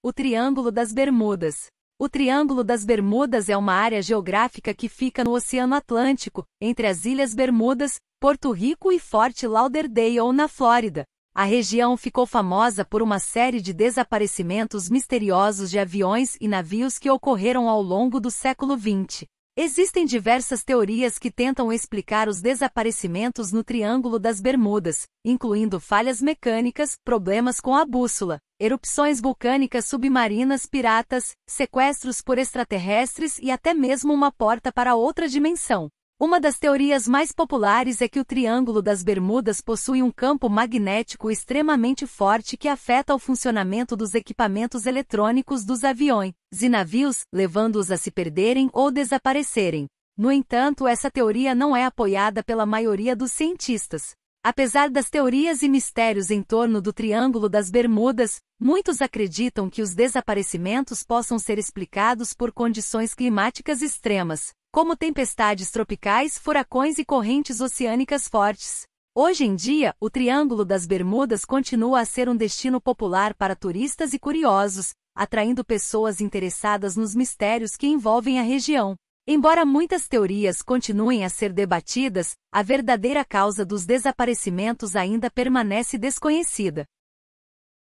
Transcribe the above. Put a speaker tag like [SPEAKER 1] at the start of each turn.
[SPEAKER 1] O Triângulo das Bermudas. O Triângulo das Bermudas é uma área geográfica que fica no Oceano Atlântico, entre as Ilhas Bermudas, Porto Rico e Fort Lauderdale, ou na Flórida. A região ficou famosa por uma série de desaparecimentos misteriosos de aviões e navios que ocorreram ao longo do século XX. Existem diversas teorias que tentam explicar os desaparecimentos no Triângulo das Bermudas, incluindo falhas mecânicas, problemas com a bússola, erupções vulcânicas submarinas piratas, sequestros por extraterrestres e até mesmo uma porta para outra dimensão. Uma das teorias mais populares é que o Triângulo das Bermudas possui um campo magnético extremamente forte que afeta o funcionamento dos equipamentos eletrônicos dos aviões e navios, levando-os a se perderem ou desaparecerem. No entanto, essa teoria não é apoiada pela maioria dos cientistas. Apesar das teorias e mistérios em torno do Triângulo das Bermudas, muitos acreditam que os desaparecimentos possam ser explicados por condições climáticas extremas como tempestades tropicais, furacões e correntes oceânicas fortes. Hoje em dia, o Triângulo das Bermudas continua a ser um destino popular para turistas e curiosos, atraindo pessoas interessadas nos mistérios que envolvem a região. Embora muitas teorias continuem a ser debatidas, a verdadeira causa dos desaparecimentos ainda permanece desconhecida.